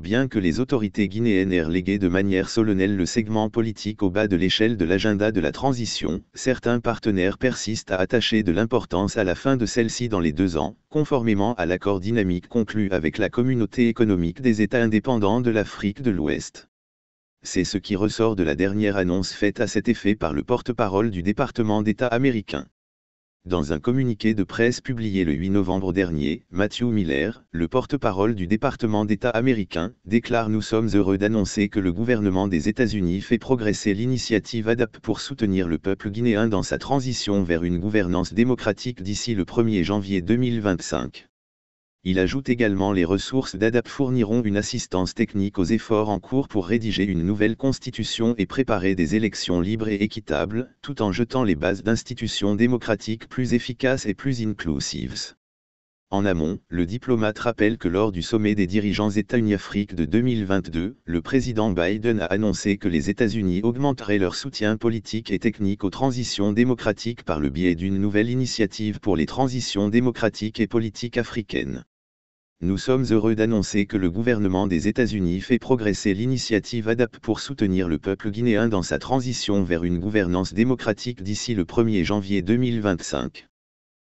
bien que les autorités guinéennes aient relégué de manière solennelle le segment politique au bas de l'échelle de l'agenda de la transition, certains partenaires persistent à attacher de l'importance à la fin de celle-ci dans les deux ans, conformément à l'accord dynamique conclu avec la communauté économique des États indépendants de l'Afrique de l'Ouest. C'est ce qui ressort de la dernière annonce faite à cet effet par le porte-parole du département d'État américain. Dans un communiqué de presse publié le 8 novembre dernier, Matthew Miller, le porte-parole du département d'État américain, déclare Nous sommes heureux d'annoncer que le gouvernement des États-Unis fait progresser l'initiative ADAP pour soutenir le peuple guinéen dans sa transition vers une gouvernance démocratique d'ici le 1er janvier 2025. Il ajoute également les ressources d'ADAP fourniront une assistance technique aux efforts en cours pour rédiger une nouvelle constitution et préparer des élections libres et équitables, tout en jetant les bases d'institutions démocratiques plus efficaces et plus inclusives. En amont, le diplomate rappelle que lors du sommet des dirigeants États-Unis-Afrique de 2022, le président Biden a annoncé que les États-Unis augmenteraient leur soutien politique et technique aux transitions démocratiques par le biais d'une nouvelle initiative pour les transitions démocratiques et politiques africaines nous sommes heureux d'annoncer que le gouvernement des États-Unis fait progresser l'initiative ADAP pour soutenir le peuple guinéen dans sa transition vers une gouvernance démocratique d'ici le 1er janvier 2025.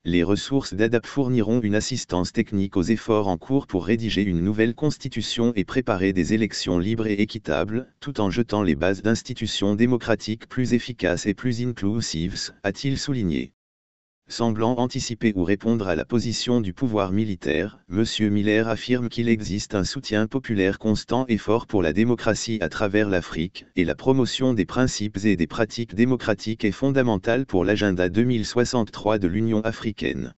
Les ressources d'ADAP fourniront une assistance technique aux efforts en cours pour rédiger une nouvelle constitution et préparer des élections libres et équitables, tout en jetant les bases d'institutions démocratiques plus efficaces et plus inclusives, a-t-il souligné. Semblant anticiper ou répondre à la position du pouvoir militaire, M. Miller affirme qu'il existe un soutien populaire constant et fort pour la démocratie à travers l'Afrique, et la promotion des principes et des pratiques démocratiques est fondamentale pour l'agenda 2063 de l'Union africaine.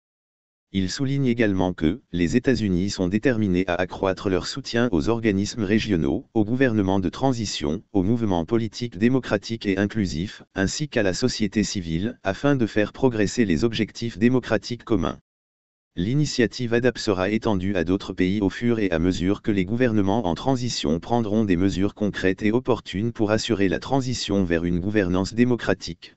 Il souligne également que les États-Unis sont déterminés à accroître leur soutien aux organismes régionaux, aux gouvernements de transition, aux mouvements politiques démocratiques et inclusifs, ainsi qu'à la société civile, afin de faire progresser les objectifs démocratiques communs. L'initiative ADAP sera étendue à d'autres pays au fur et à mesure que les gouvernements en transition prendront des mesures concrètes et opportunes pour assurer la transition vers une gouvernance démocratique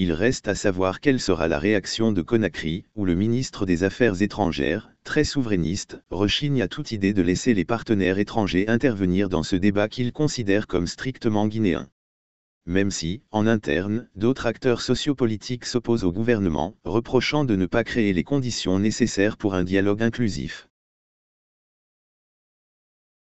il reste à savoir quelle sera la réaction de Conakry, où le ministre des Affaires étrangères, très souverainiste, rechigne à toute idée de laisser les partenaires étrangers intervenir dans ce débat qu'il considère comme strictement guinéen même si, en interne, d'autres acteurs sociopolitiques s'opposent au gouvernement, reprochant de ne pas créer les conditions nécessaires pour un dialogue inclusif.